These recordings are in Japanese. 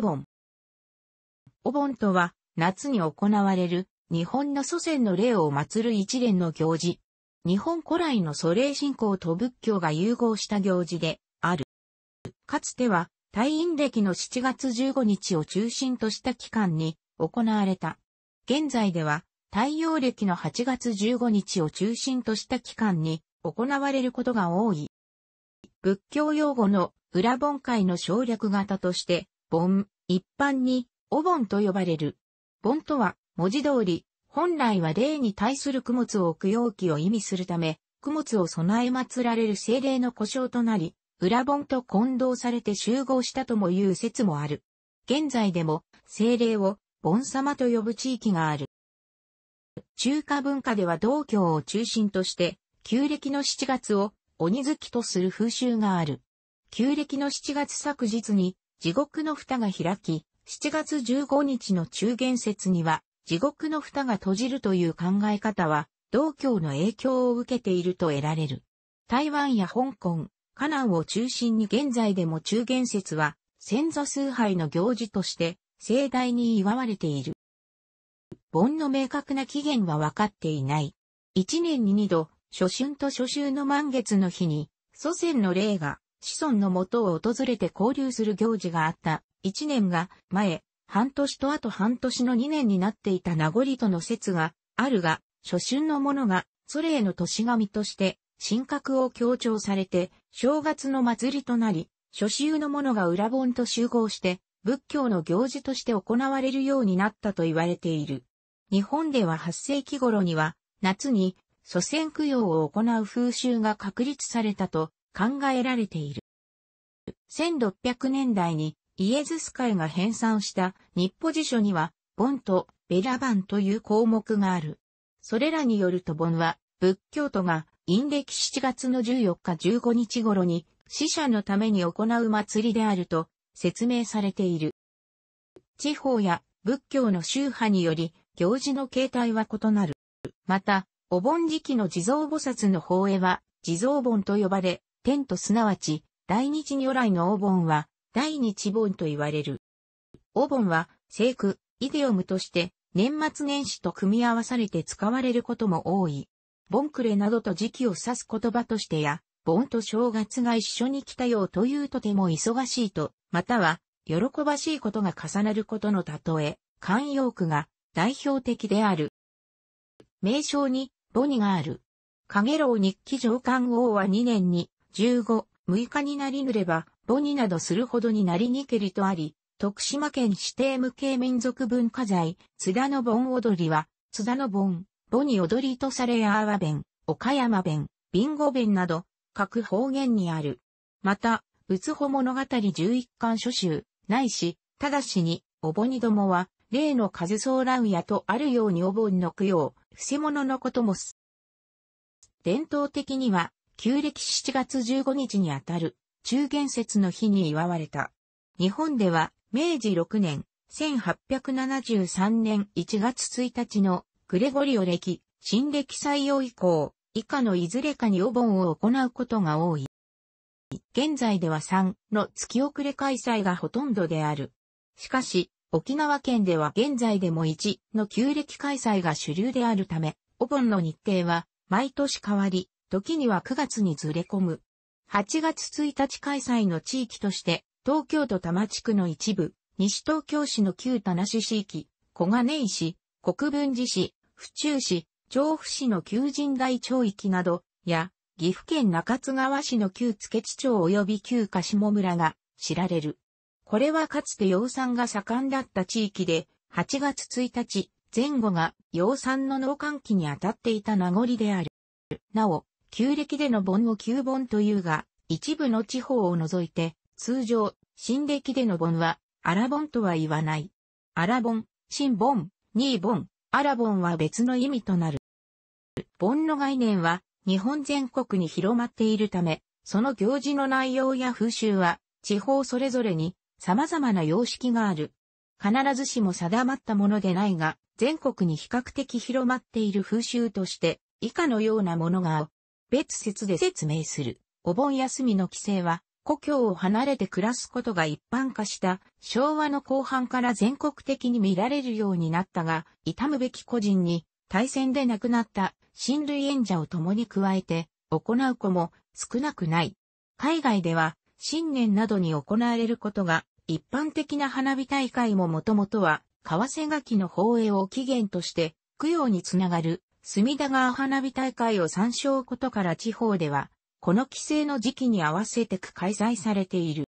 お盆。お盆とは、夏に行われる、日本の祖先の霊を祀る一連の行事。日本古来の祖霊信仰と仏教が融合した行事で、ある。かつては、退院歴の7月15日を中心とした期間に行われた。現在では、太陽暦の8月15日を中心とした期間に行われることが多い。仏教用語の裏本会の省略型として盆、一般に、お盆と呼ばれる。盆とは、文字通り、本来は霊に対する供物を置く容器を意味するため、供物を備え祀られる精霊の故障となり、裏盆と混同されて集合したともいう説もある。現在でも、精霊を、盆様と呼ぶ地域がある。中華文化では道教を中心として、旧暦の7月を鬼月とする風習がある。旧暦の7月昨日に地獄の蓋が開き、7月15日の中元節には、地獄の蓋が閉じるという考え方は、道教の影響を受けていると得られる。台湾や香港、河南を中心に現在でも中元節は、先祖崇拝の行事として、盛大に祝われている。盆の明確な期限は分かっていない。一年に二度、初春と初秋の満月の日に、祖先の霊が子孫の元を訪れて交流する行事があった、一年が前、半年とあと半年の二年になっていた名残との説があるが、初春の者が、それへの年神として、神格を強調されて、正月の祭りとなり、初秋の者が裏本と集合して、仏教の行事として行われるようになったと言われている。日本では8世紀頃には、夏に祖先供養を行う風習が確立されたと考えられている。1600年代にイエズス会が編纂した日保辞書には、ボンとベラバンという項目がある。それらによるとボンは、仏教徒が陰暦7月の14日15日頃に死者のために行う祭りであると説明されている。地方や仏教の宗派により行事の形態は異なる。また、お盆時期の地蔵菩薩の法会は地蔵盆と呼ばれ、天とすなわち、大日如来のお盆は、大日盆と言われる。お盆は、聖句、イデオムとして、年末年始と組み合わされて使われることも多い。盆暮れなどと時期を指す言葉としてや、盆と正月が一緒に来たようというとても忙しいと、または、喜ばしいことが重なることの例え、慣用句が代表的である。名称に、ボニがある。かげろう日記上官王は2年に15、6日になりぬれば、ボニなどするほどになりにけりとあり、徳島県指定無形民族文化財、津田の盆踊りは、津田の盆、ボニ踊りとされやあわ弁、岡山弁、ビンゴ弁など、各方言にある。また、うつほ物語11巻書集、ないし、ただしに、お盆にどもは、例の風騒乱やとあるようにお盆の供養、伏せ物のこともす。伝統的には、旧暦7月15日にあたる中元節の日に祝われた。日本では明治6年1873年1月1日のグレゴリオ暦、新暦採用以降、以下のいずれかにお盆を行うことが多い。現在では3の月遅れ開催がほとんどである。しかし、沖縄県では現在でも1の旧暦開催が主流であるため、お盆の日程は毎年変わり、時には9月にずれ込む。8月1日開催の地域として、東京都多摩地区の一部、西東京市の旧田無市域、小金井市、国分寺市、府中市、調布市の旧人大町域など、や、岐阜県中津川市の旧津地町及び旧鹿下村が知られる。これはかつて養蚕が盛んだった地域で、8月1日前後が養蚕の農閑期に当たっていた名残である。なお、旧暦での盆を旧盆というが、一部の地方を除いて、通常、新暦での盆は、荒盆とは言わない。荒盆、新盆、二盆、荒盆は別の意味となる。盆の概念は、日本全国に広まっているため、その行事の内容や風習は、地方それぞれに様々な様式がある。必ずしも定まったものでないが、全国に比較的広まっている風習として、以下のようなものが別説で説明する。お盆休みの帰省は、故郷を離れて暮らすことが一般化した昭和の後半から全国的に見られるようになったが、痛むべき個人に対戦で亡くなった親類縁者を共に加えて行う子も少なくない。海外では新年などに行われることが一般的な花火大会ももともとは、為替垣の放映を起源として、供養につながる隅田川花火大会を参照ことから地方では、この規制の時期に合わせてく開催されている。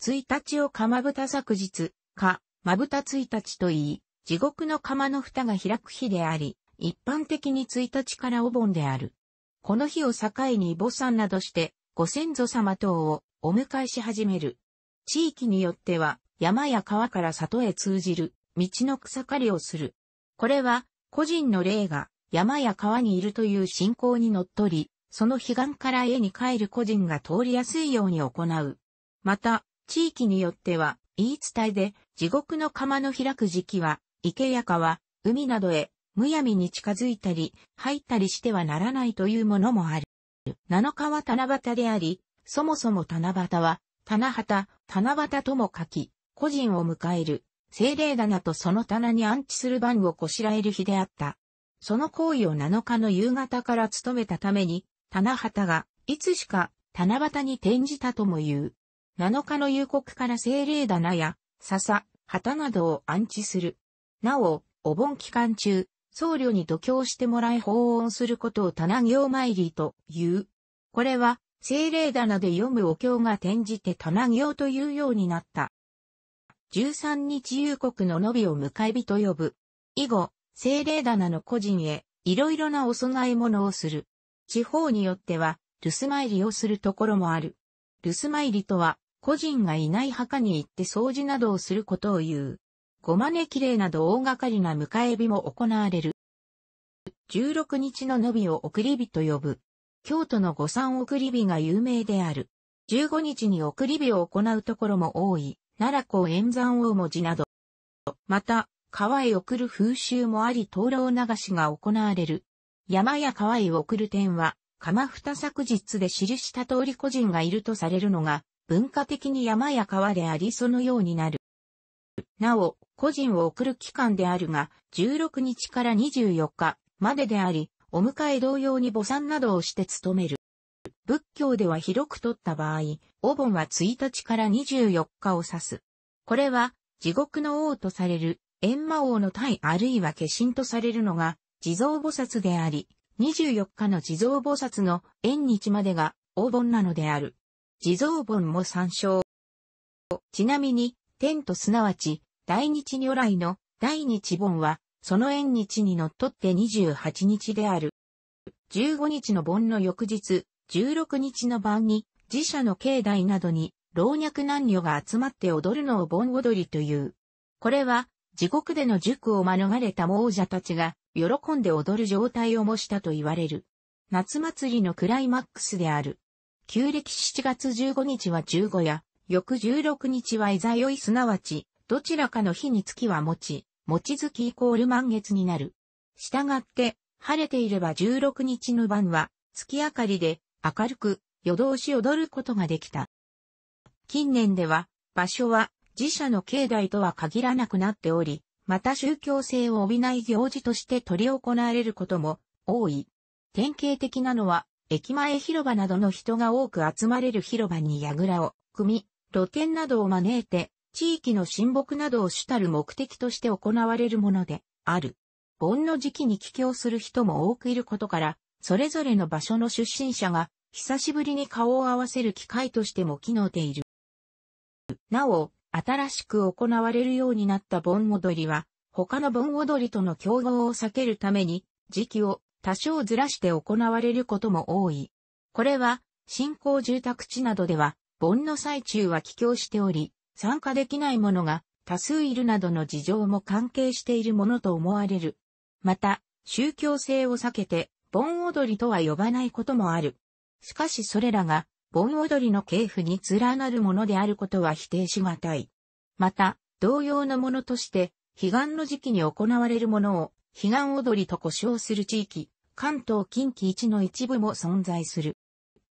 1日をかまぶた昨日、か、まぶた1日と言い、地獄の釜の蓋が開く日であり、一般的に1日からお盆である。この日を境にさんなどして、ご先祖様等をお迎えし始める。地域によっては、山や川から里へ通じる、道の草刈りをする。これは、個人の霊が、山や川にいるという信仰にのっとり、その彼岸から家に帰る個人が通りやすいように行う。また、地域によっては、言い伝えで、地獄の釜の開く時期は、池や川、海などへ、むやみに近づいたり、入ったりしてはならないというものもある。7日は七夕であり、そもそも七夕は、七夕、七夕とも書き、個人を迎える、精霊棚とその棚に安置する番をこしらえる日であった。その行為を7日の夕方から務めたために、棚旗が、いつしか、七夕に転じたとも言う。7日の夕刻から精霊棚や、笹、旗などを安置する。なお、お盆期間中、僧侶に度胸してもらい訪音することを棚行参りと言う。これは、精霊棚で読むお経が転じて棚行というようになった。13日夕刻の伸びを迎え日と呼ぶ。以後、精霊棚の個人へ、いろいろなお供え物をする。地方によっては、留守参りをするところもある。留守参りとは、個人がいない墓に行って掃除などをすることを言う。ごまねきいなど大掛かりな迎え日も行われる。16日ののびを送り日と呼ぶ。京都の御三送り日が有名である。15日に送り日を行うところも多い、奈良公円山大文字など。また、川へ送る風習もあり灯籠流しが行われる。山や川へ送る点は、釜二作実で記した通り個人がいるとされるのが、文化的に山や川でありそのようになる。なお、個人を送る期間であるが、16日から24日までであり、お迎え同様に母産などをして務める。仏教では広く取った場合、お盆は1日から24日を指す。これは、地獄の王とされる閻魔王の体あるいは化身とされるのが地蔵菩薩であり、24日の地蔵菩薩の縁日までが黄盆なのである。地蔵盆も参照。ちなみに、天とすなわち、大日如来の大日盆は、その縁日にのっとって28日である。15日の盆の翌日、16日の晩に、寺社の境内などに老若男女が集まって踊るのを盆踊りという。これは、地獄での塾を免れた亡者たちが、喜んで踊る状態を模したと言われる。夏祭りのクライマックスである。旧暦7月15日は15夜、翌16日はいざよいすなわち、どちらかの日に月は持ち、持ち月イコール満月になる。したがって、晴れていれば16日の晩は、月明かりで、明るく、夜通し踊ることができた。近年では、場所は、自社の境内とは限らなくなっており、また宗教性を帯びない行事として取り行われることも多い。典型的なのは、駅前広場などの人が多く集まれる広場に櫓を組み、露店などを招いて、地域の親睦などを主たる目的として行われるものである。盆の時期に帰郷する人も多くいることから、それぞれの場所の出身者が久しぶりに顔を合わせる機会としても機能ている。なお、新しく行われるようになった盆踊りは、他の盆踊りとの競合を避けるために、時期を多少ずらして行われることも多い。これは、新興住宅地などでは、盆の最中は帰郷しており、参加できない者が多数いるなどの事情も関係しているものと思われる。また、宗教性を避けて、盆踊りとは呼ばないこともある。しかしそれらが盆踊りの系譜に連なるものであることは否定しがたい。また、同様のものとして、悲願の時期に行われるものを、悲願踊りと呼称する地域、関東近畿一の一部も存在する。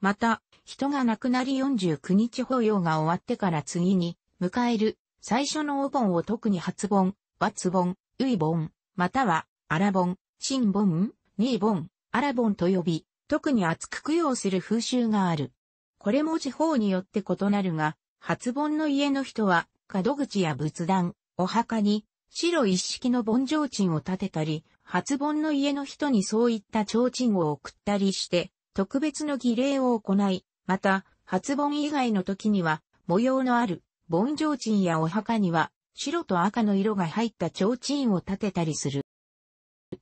また、人が亡くなり49日法要が終わってから次に、迎える、最初のお盆を特に初盆、罰盆、ウ盆、または、荒盆、新盆、二盆、荒盆と呼び、特に厚く供養する風習がある。これも地方によって異なるが、初盆の家の人は、角口や仏壇、お墓に、白一式の盆提灯を立てたり、初盆の家の人にそういった提灯を送ったりして、特別の儀礼を行い、また、初盆以外の時には、模様のある、盆提灯やお墓には、白と赤の色が入った提灯を立てたりする。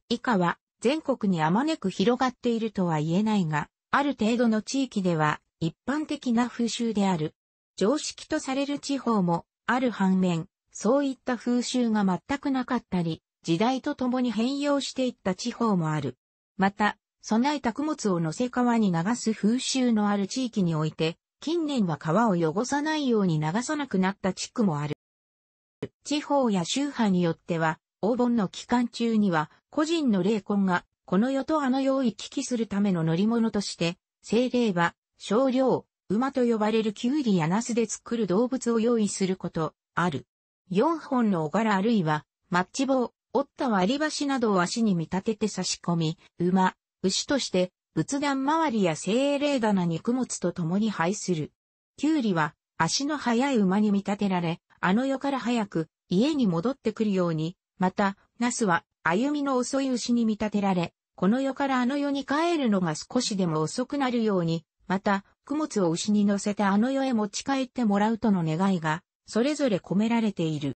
以下は、全国にあまねく広がっているとは言えないが、ある程度の地域では、一般的な風習である。常識とされる地方もある反面、そういった風習が全くなかったり、時代とともに変容していった地方もある。また、備えた供物を乗せ川に流す風習のある地域において、近年は川を汚さないように流さなくなった地区もある。地方や宗派によっては、黄金の期間中には、個人の霊魂が、この世とあの世を行き来するための乗り物として、精霊は。少量、馬と呼ばれるキュウリやナスで作る動物を用意すること、ある。4本の小柄あるいは、マッチ棒、折った割り箸などを足に見立てて差し込み、馬、牛として、仏壇周りや精霊棚に供物と共に配する。キュウリは、足の速い馬に見立てられ、あの世から早く、家に戻ってくるように、また、ナスは、歩みの遅い牛に見立てられ、この世からあの世に帰るのが少しでも遅くなるように、また、供物を牛に乗せてあの世へ持ち帰ってもらうとの願いが、それぞれ込められている。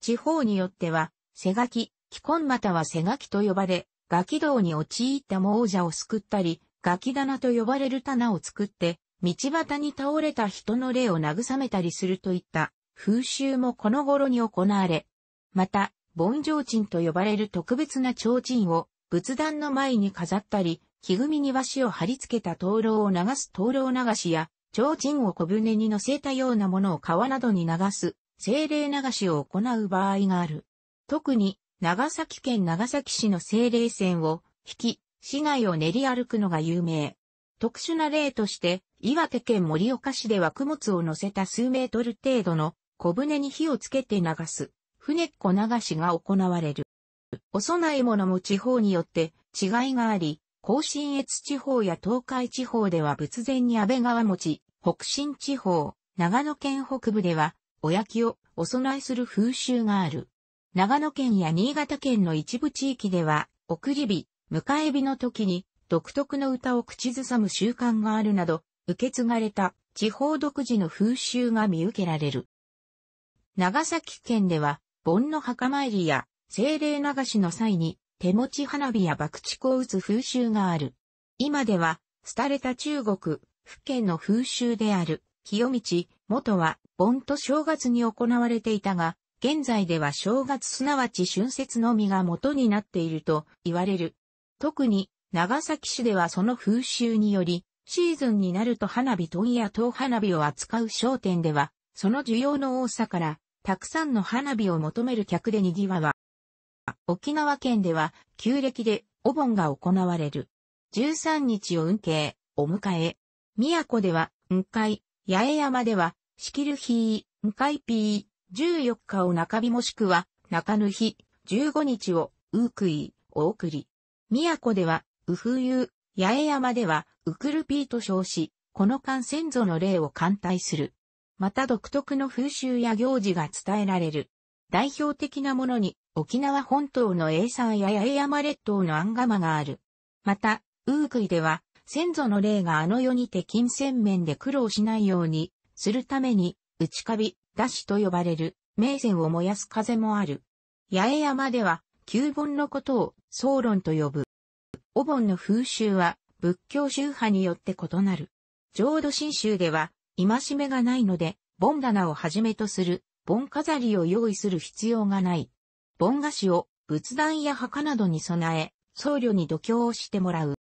地方によっては、背書き、既婚または背書きと呼ばれ、ガキ道に陥った亡者を救ったり、ガキ棚と呼ばれる棚を作って、道端に倒れた人の霊を慰めたりするといった風習もこの頃に行われ、また、盆上鎮と呼ばれる特別な提灯を仏壇の前に飾ったり、木組みに和紙を貼り付けた灯籠を流す灯籠流しや、提灯を小舟に乗せたようなものを川などに流す、精霊流しを行う場合がある。特に、長崎県長崎市の精霊線を引き、市内を練り歩くのが有名。特殊な例として、岩手県盛岡市では供物を乗せた数メートル程度の小舟に火をつけて流す、船っこ流しが行われる。お供え物も地方によって違いがあり、甲信越地方や東海地方では仏前に安倍川餅、北新地方、長野県北部では、おやきをお供えする風習がある。長野県や新潟県の一部地域では、送り火、迎え火の時に、独特の歌を口ずさむ習慣があるなど、受け継がれた地方独自の風習が見受けられる。長崎県では、盆の墓参りや、精霊流しの際に、手持ち花火や爆竹を打つ風習がある。今では、廃れた中国、福建の風習である、清道、元は、盆と正月に行われていたが、現在では正月すなわち春節のみが元になっていると言われる。特に、長崎市ではその風習により、シーズンになると花火問や遠花火を扱う商店では、その需要の多さから、たくさんの花火を求める客で賑わ沖縄県では、旧暦でお盆が行われる。13日を運慶、お迎え。宮古では、雲海、八重山では、しきる日、雲海ピー、14日を中日もしくは、中ぬ日、15日を、うーくい、お送り。宮古では、うふうゆ、八重山では、うくるぴーと称し、この間先祖の霊を歓待する。また独特の風習や行事が伝えられる。代表的なものに沖縄本島のサ山や八重山列島のアンガマがある。また、ウークイでは先祖の霊があの世にて金銭面で苦労しないようにするために内カビ、ダシと呼ばれる名線を燃やす風もある。八重山では旧盆のことを総論と呼ぶ。お盆の風習は仏教宗派によって異なる。浄土真宗では、戒めがないので、盆棚をはじめとする盆飾りを用意する必要がない。盆菓子を仏壇や墓などに備え、僧侶に度胸をしてもらう。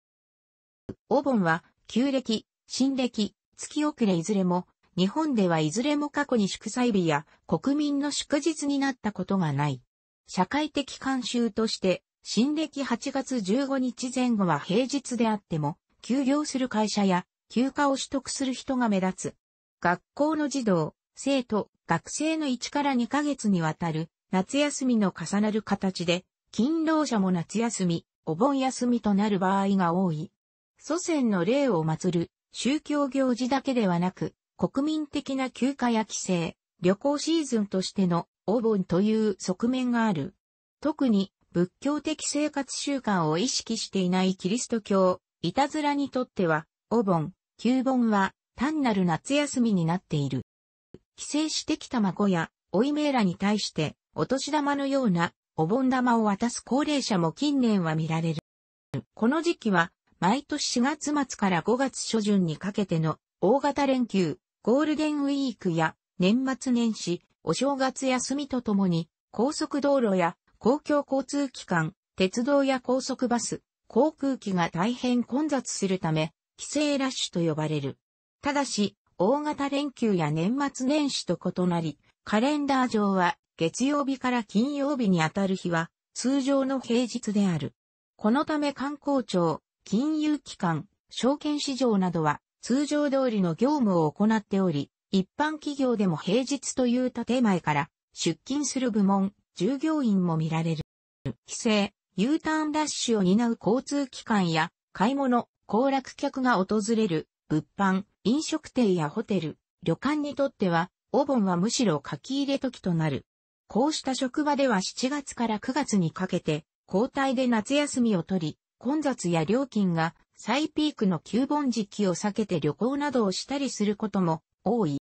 お盆は、旧暦、新暦、月遅れいずれも、日本ではいずれも過去に祝祭日や国民の祝日になったことがない。社会的慣習として、新暦8月15日前後は平日であっても、休業する会社や休暇を取得する人が目立つ。学校の児童、生徒、学生の1から2ヶ月にわたる夏休みの重なる形で、勤労者も夏休み、お盆休みとなる場合が多い。祖先の霊を祀る宗教行事だけではなく、国民的な休暇や帰省、旅行シーズンとしてのお盆という側面がある。特に仏教的生活習慣を意識していないキリスト教、いたずらにとっては、お盆、旧盆は単なる夏休みになっている。帰省してきた孫や、おいめいらに対して、お年玉のような、お盆玉を渡す高齢者も近年は見られる。この時期は、毎年4月末から5月初旬にかけての、大型連休、ゴールデンウィークや、年末年始、お正月休みとともに、高速道路や公共交通機関、鉄道や高速バス、航空機が大変混雑するため、帰省ラッシュと呼ばれる。ただし、大型連休や年末年始と異なり、カレンダー上は月曜日から金曜日にあたる日は通常の平日である。このため観光庁、金融機関、証券市場などは通常通りの業務を行っており、一般企業でも平日という建前から出勤する部門、従業員も見られる。帰省、U ターンラッシュを担う交通機関や買い物、行楽客が訪れる物販、飲食店やホテル、旅館にとっては、お盆はむしろ書き入れ時となる。こうした職場では7月から9月にかけて、交代で夏休みを取り、混雑や料金が再ピークの旧盆時期を避けて旅行などをしたりすることも多い。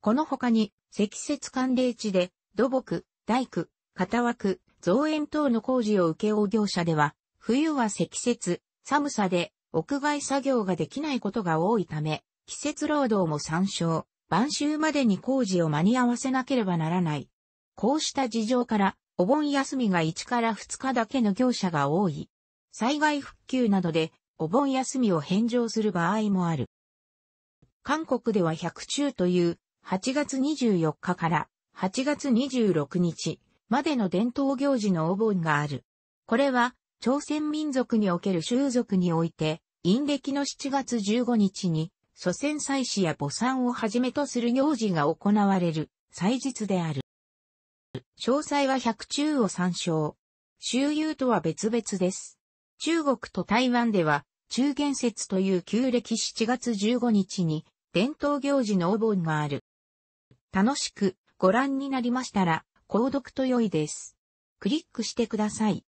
この他に、積雪寒冷地で、土木、大工、片枠、造園等の工事を請け負う業者では、冬は積雪、寒さで屋外作業ができないことが多いため、季節労働も参照、晩秋までに工事を間に合わせなければならない。こうした事情から、お盆休みが1から2日だけの業者が多い。災害復旧などで、お盆休みを返上する場合もある。韓国では100中という、8月24日から8月26日までの伝統行事のお盆がある。これは朝鮮民族における習俗において、陰暦の7月15日に、祖先祭祀や墓参をはじめとする行事が行われる、祭日である。詳細は百中を参照。周遊とは別々です。中国と台湾では、中元節という旧暦7月15日に、伝統行事のお盆がある。楽しくご覧になりましたら、購読と良いです。クリックしてください。